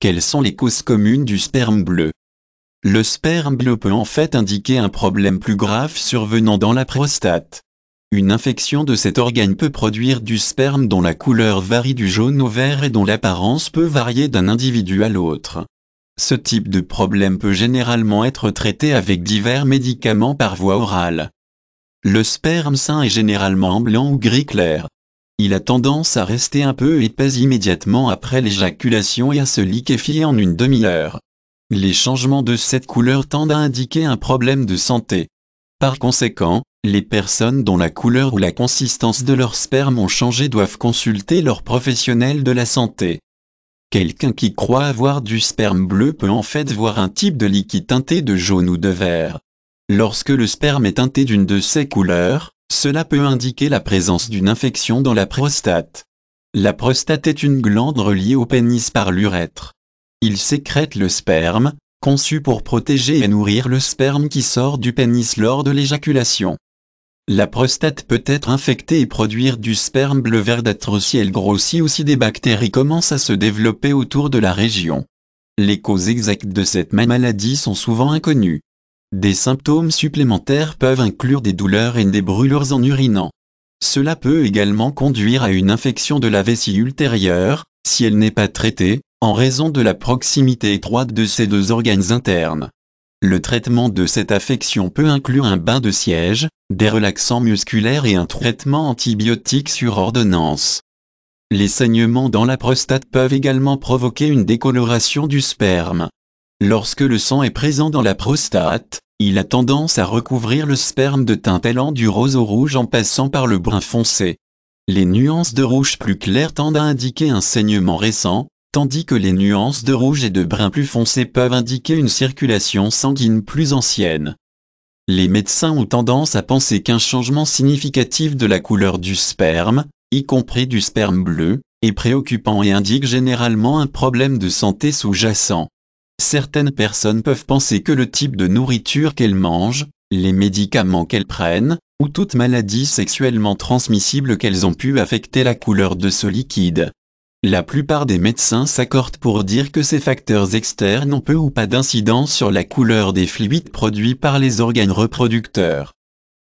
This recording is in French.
Quelles sont les causes communes du sperme bleu Le sperme bleu peut en fait indiquer un problème plus grave survenant dans la prostate. Une infection de cet organe peut produire du sperme dont la couleur varie du jaune au vert et dont l'apparence peut varier d'un individu à l'autre. Ce type de problème peut généralement être traité avec divers médicaments par voie orale. Le sperme sain est généralement blanc ou gris clair il a tendance à rester un peu épais immédiatement après l'éjaculation et à se liquéfier en une demi-heure. Les changements de cette couleur tendent à indiquer un problème de santé. Par conséquent, les personnes dont la couleur ou la consistance de leur sperme ont changé doivent consulter leur professionnel de la santé. Quelqu'un qui croit avoir du sperme bleu peut en fait voir un type de liquide teinté de jaune ou de vert. Lorsque le sperme est teinté d'une de ces couleurs, cela peut indiquer la présence d'une infection dans la prostate. La prostate est une glande reliée au pénis par l'urètre. Il sécrète le sperme, conçu pour protéger et nourrir le sperme qui sort du pénis lors de l'éjaculation. La prostate peut être infectée et produire du sperme bleu verdâtre si elle grossit ou si des bactéries commencent à se développer autour de la région. Les causes exactes de cette maladie sont souvent inconnues. Des symptômes supplémentaires peuvent inclure des douleurs et des brûlures en urinant. Cela peut également conduire à une infection de la vessie ultérieure, si elle n'est pas traitée, en raison de la proximité étroite de ces deux organes internes. Le traitement de cette affection peut inclure un bain de siège, des relaxants musculaires et un traitement antibiotique sur ordonnance. Les saignements dans la prostate peuvent également provoquer une décoloration du sperme. Lorsque le sang est présent dans la prostate, il a tendance à recouvrir le sperme de teint allant du rose au rouge en passant par le brun foncé. Les nuances de rouge plus claires tendent à indiquer un saignement récent, tandis que les nuances de rouge et de brun plus foncé peuvent indiquer une circulation sanguine plus ancienne. Les médecins ont tendance à penser qu'un changement significatif de la couleur du sperme, y compris du sperme bleu, est préoccupant et indique généralement un problème de santé sous-jacent. Certaines personnes peuvent penser que le type de nourriture qu'elles mangent, les médicaments qu'elles prennent, ou toute maladie sexuellement transmissible qu'elles ont pu affecter la couleur de ce liquide. La plupart des médecins s'accordent pour dire que ces facteurs externes ont peu ou pas d'incidence sur la couleur des fluides produits par les organes reproducteurs.